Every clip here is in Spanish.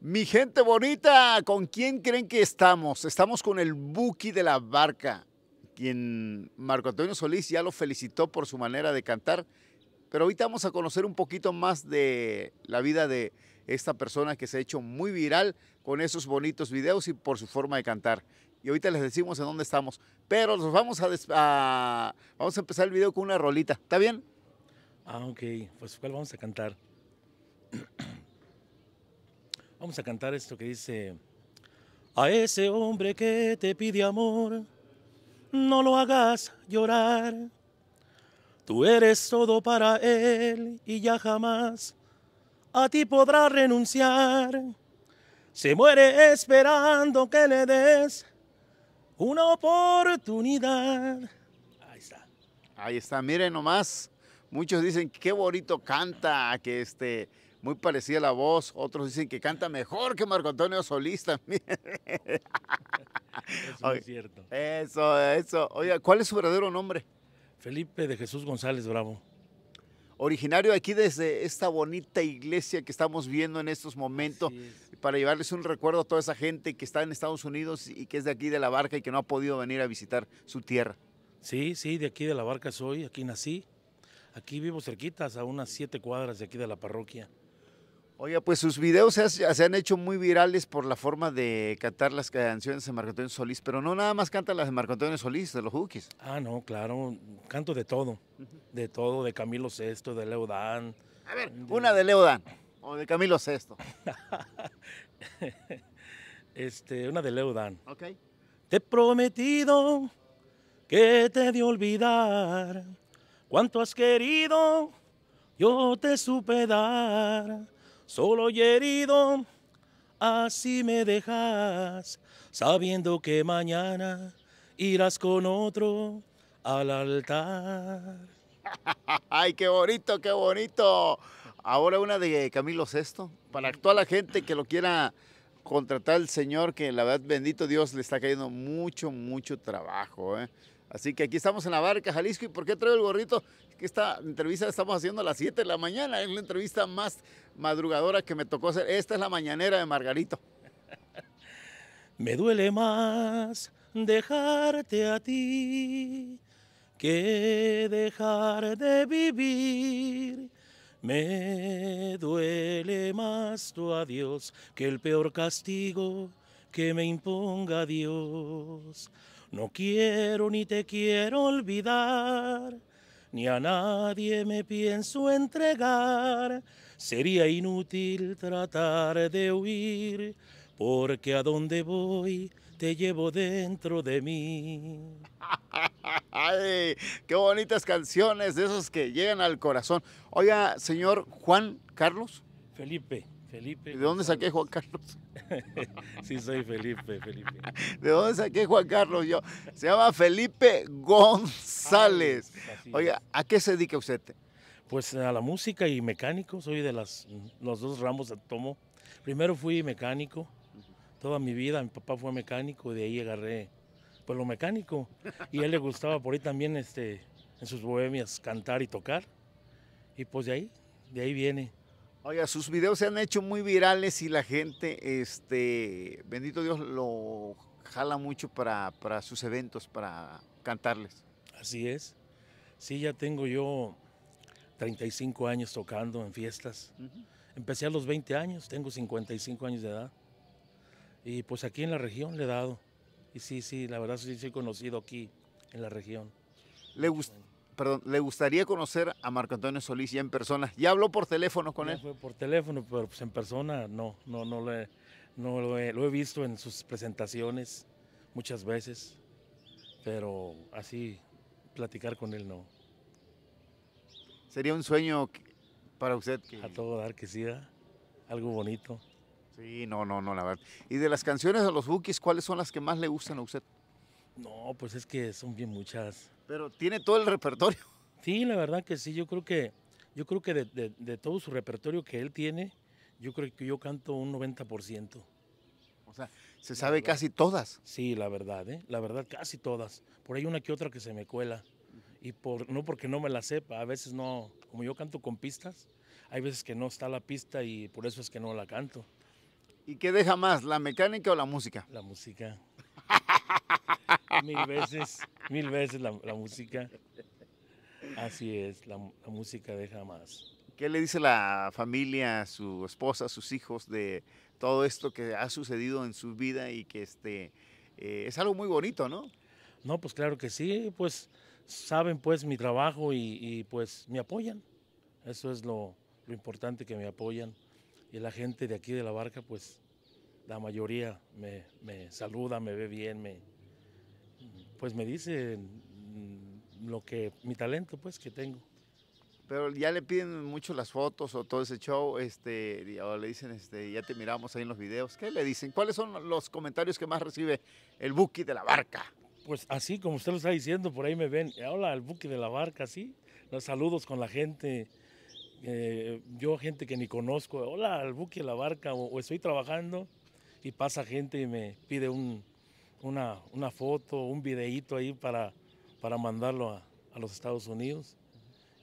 Mi gente bonita, ¿con quién creen que estamos? Estamos con el Buki de la Barca, quien Marco Antonio Solís ya lo felicitó por su manera de cantar, pero ahorita vamos a conocer un poquito más de la vida de esta persona que se ha hecho muy viral con esos bonitos videos y por su forma de cantar. Y ahorita les decimos en dónde estamos, pero vamos a, vamos a empezar el video con una rolita, ¿está bien? Ah, ok, pues ¿cuál vamos a cantar? Vamos a cantar esto que dice, a ese hombre que te pide amor, no lo hagas llorar. Tú eres todo para él y ya jamás a ti podrá renunciar. Se muere esperando que le des una oportunidad. Ahí está. Ahí está, miren nomás. Muchos dicen, qué bonito canta, que este, muy parecida la voz. Otros dicen que canta mejor que Marco Antonio Solista. Eso es cierto. Eso, eso. Oiga, ¿cuál es su verdadero nombre? Felipe de Jesús González Bravo. Originario aquí desde esta bonita iglesia que estamos viendo en estos momentos, para llevarles un recuerdo a toda esa gente que está en Estados Unidos y que es de aquí de la barca y que no ha podido venir a visitar su tierra. Sí, sí, de aquí de la barca soy, aquí nací, aquí vivo cerquitas, a unas siete cuadras de aquí de la parroquia. Oye, pues sus videos se, han hecho muy virales por la forma de cantar las canciones de Marco Antonio Solís, pero no nada más canta las de Marco Solís, de los hookies. Ah, no, claro, canto de todo, de todo, de Camilo VI, de Dan. A ver, una de Dan, o de Camilo VI. este, una de Dan. Ok. Te he prometido que te de olvidar, cuánto has querido, yo te supe dar solo y herido, así me dejas, sabiendo que mañana irás con otro al altar. ¡Ay, qué bonito, qué bonito! Ahora una de Camilo Sexto, para toda la gente que lo quiera contratar el señor, que la verdad, bendito Dios, le está cayendo mucho, mucho trabajo. ¿eh? Así que aquí estamos en la barca, Jalisco. ¿Y por qué traigo el gorrito? que esta entrevista la estamos haciendo a las 7 de la mañana. Es la entrevista más madrugadora que me tocó hacer. Esta es la mañanera de Margarito. Me duele más dejarte a ti que dejar de vivir. Me duele más tu adiós que el peor castigo que me imponga Dios. No quiero ni te quiero olvidar, ni a nadie me pienso entregar. Sería inútil tratar de huir, porque a donde voy te llevo dentro de mí. Ay, ¡Qué bonitas canciones de esos que llegan al corazón! Oiga, señor Juan Carlos. Felipe. Felipe. ¿De dónde saqué Juan Carlos? sí, soy Felipe, Felipe. ¿De dónde saqué Juan Carlos yo? Se llama Felipe González. Ah, Oiga, ¿a qué se dedica usted? Pues a la música y mecánico, soy de las, los dos ramos de tomo. Primero fui mecánico, toda mi vida, mi papá fue mecánico, y de ahí agarré pues lo mecánico. Y a él le gustaba por ahí también este, en sus bohemias cantar y tocar. Y pues de ahí, de ahí viene. Oiga, sus videos se han hecho muy virales y la gente, este, bendito Dios, lo jala mucho para, sus eventos, para cantarles. Así es. Sí, ya tengo yo 35 años tocando en fiestas. Empecé a los 20 años, tengo 55 años de edad. Y pues aquí en la región le he dado. Y sí, sí, la verdad sí soy conocido aquí en la región. ¿Le, gusta? perdón, le gustaría conocer a Marco Antonio Solís ya en persona. ¿Ya habló por teléfono con él? Fue por teléfono, pero pues en persona no, no, no, lo he, visto en sus presentaciones muchas veces, pero así platicar con él no. Sería un sueño para usted A todo dar que sea, algo bonito. Sí, no, no, no, la verdad. Y de las canciones de los Bookies, ¿cuáles son las que más le gustan a usted? No, pues es que son bien muchas. Pero tiene todo el repertorio. Sí, la verdad que sí. Yo creo que, yo creo que de, todo su repertorio que él tiene, yo creo que yo canto un 90%. O sea, se sabe casi todas. Sí, la verdad, ¿eh? la verdad, casi todas. Por ahí una que otra que se me cuela. Y por, no porque no me la sepa, a veces no, como yo canto con pistas, hay veces que no está la pista y por eso es que no la canto. ¿Y qué deja más, la mecánica o la música? La música. Mil veces mil veces la, música. Así es, la, música deja más. ¿Qué le dice la familia, su esposa, sus hijos de todo esto que ha sucedido en su vida y que este, eh, es algo muy bonito, ¿no? No, pues claro que sí, pues saben pues mi trabajo y, pues me apoyan. Eso es lo, importante que me apoyan. Y la gente de aquí de la barca, pues la mayoría me saluda, me ve bien, me, pues me dice mm, lo que, mi talento pues que tengo. Pero ya le piden mucho las fotos o todo ese show, este, le dicen, este, ya te miramos ahí en los videos. ¿Qué le dicen? ¿Cuáles son los comentarios que más recibe el Buki de la Barca? Pues así como usted lo está diciendo, por ahí me ven, hola, al Buki de la Barca, sí. Los saludos con la gente, eh, yo gente que ni conozco, hola, al Buki de la Barca, o estoy trabajando y pasa gente y me pide un, una, una foto, un videíto ahí para, para mandarlo a, los Estados Unidos.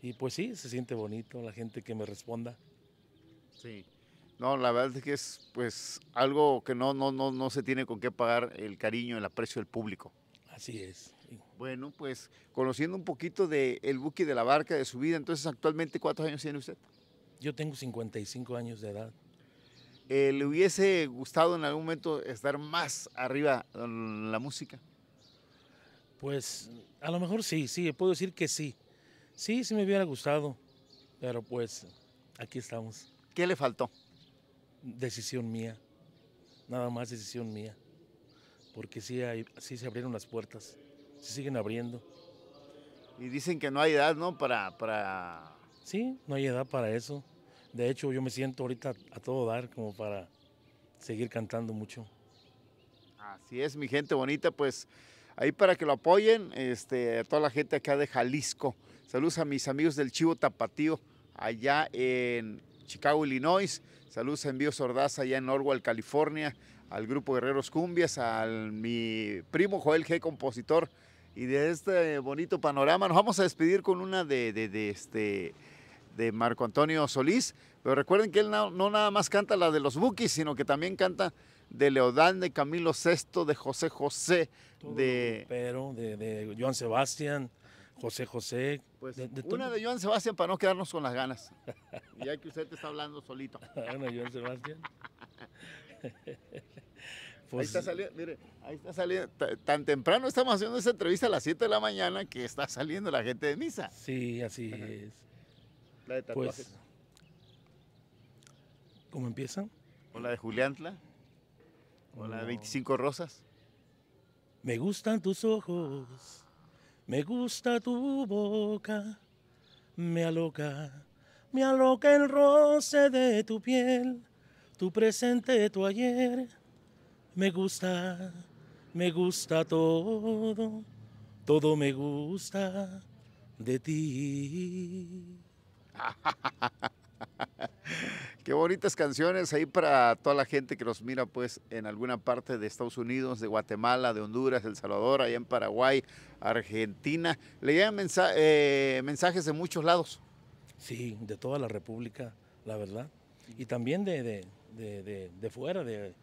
Y pues sí, se siente bonito la gente que me responda. Sí. No, la verdad es que es pues algo que no, no, no, no se tiene con qué pagar el cariño, el aprecio del público. Así es. Bueno, pues conociendo un poquito del de buque de la barca, de su vida, entonces actualmente, ¿cuántos años tiene usted? Yo tengo 55 años de edad. Eh, ¿Le hubiese gustado en algún momento estar más arriba en la música? Pues a lo mejor sí, sí, puedo decir que sí. Sí, sí me hubiera gustado, pero pues aquí estamos. ¿Qué le faltó? Decisión mía, nada más decisión mía, porque sí, hay, sí se abrieron las puertas, se siguen abriendo. Y dicen que no hay edad, ¿no? Para, para... Sí, no hay edad para eso. De hecho, yo me siento ahorita a todo dar como para seguir cantando mucho. Así es, mi gente bonita, pues ahí para que lo apoyen, este, a toda la gente acá de Jalisco. Saludos a mis amigos del Chivo Tapatío, allá en Chicago, Illinois. Saludos a Envío Sordaza allá en Orwell, California. Al grupo Guerreros Cumbias, a mi primo Joel G., compositor. Y de este bonito panorama nos vamos a despedir con una de, de, de este de Marco Antonio Solís, pero recuerden que él no, nada más canta la de los Bukis, sino que también canta de Leodán, de Camilo VI, de José José, de... Pero, de, Joan Sebastián, José José. Pues, una de Joan Sebastián para no quedarnos con las ganas, ya que usted te está hablando solito. Una Joan Sebastián. ahí pues, está saliendo, mire, ahí está saliendo. Tan temprano estamos haciendo esa entrevista a las 7 de la mañana que está saliendo la gente de misa. Sí, así es. La Pues, ¿Cómo empiezan? Hola de Juliantla? hola de 25 Rosas? Me gustan tus ojos, me gusta tu boca, me aloca, me aloca el roce de tu piel, tu presente, tu ayer. Me gusta, me gusta todo, todo me gusta de ti. Qué bonitas canciones ahí para toda la gente que nos mira pues en alguna parte de Estados Unidos, de Guatemala, de Honduras, El Salvador, allá en Paraguay, Argentina. Le llegan eh, mensajes de muchos lados. Sí, de toda la República, la verdad. Y también de, de, de fuera, de,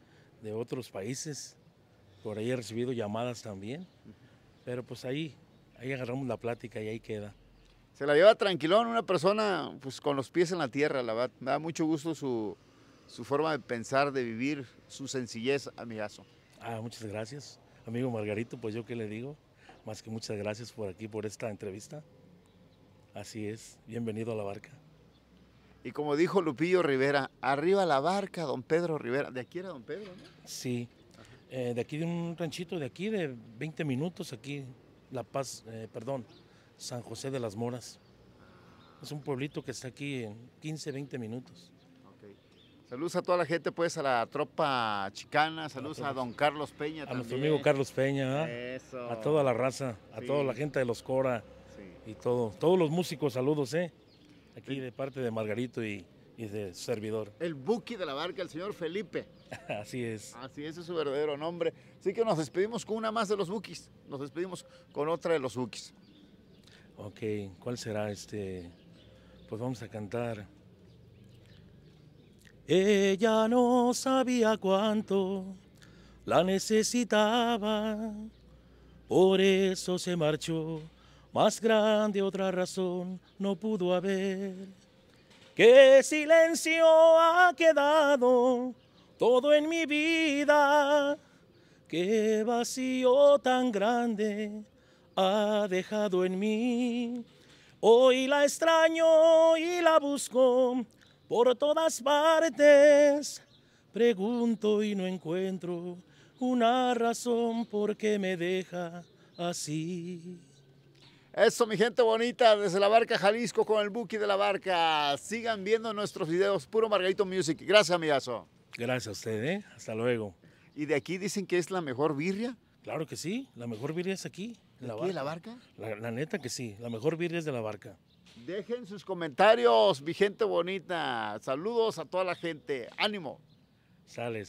otros países. Por ahí he recibido llamadas también. Pero pues ahí, ahí agarramos la plática y ahí queda se la lleva tranquilón, una persona pues, con los pies en la tierra, la verdad. Me da mucho gusto su, forma de pensar, de vivir, su sencillez, amigazo. Ah, muchas gracias, amigo Margarito, pues yo qué le digo, más que muchas gracias por aquí, por esta entrevista. Así es, bienvenido a la barca. Y como dijo Lupillo Rivera, arriba la barca, don Pedro Rivera. ¿De aquí era don Pedro? Sí, eh, de aquí de un ranchito, de aquí de 20 minutos, aquí, La Paz, eh, perdón, San José de las Moras. Es un pueblito que está aquí en 15, 20 minutos. Saludos a toda la gente, pues, a la tropa chicana, saludos a, don Carlos Peña. A nuestro amigo Carlos Peña, ¿ah? a toda la raza, a toda la gente de los Cora y todo. Todos los músicos, saludos, ¿eh? Aquí de parte de Margarito y, y de servidor. El buki de la barca, el señor Felipe. Así es. Así es, es su verdadero nombre. Así que nos despedimos con una más de los buquis, Nos despedimos con otra de los buquis. Ok, ¿cuál será este? Pues vamos a cantar. Ella no sabía cuánto la necesitaba, por eso se marchó. Más grande otra razón no pudo haber. Qué silencio ha quedado todo en mi vida. Qué vacío tan grande ha dejado en mí. Hoy la extraño y la busco por todas partes. Pregunto y no encuentro una razón por qué me deja así. Eso, mi gente bonita, desde la barca Jalisco con el Buki de la barca. Sigan viendo nuestros videos, puro Margarito Music. Gracias, amigazo. Gracias a ustedes ¿eh? Hasta luego. ¿Y de aquí dicen que es la mejor birria? Claro que sí, la mejor birria es aquí. ¿De la, barca. De la barca? La, neta que sí, la mejor virgen es de la barca. Dejen sus comentarios, mi gente bonita. Saludos a toda la gente. Ánimo. Sales.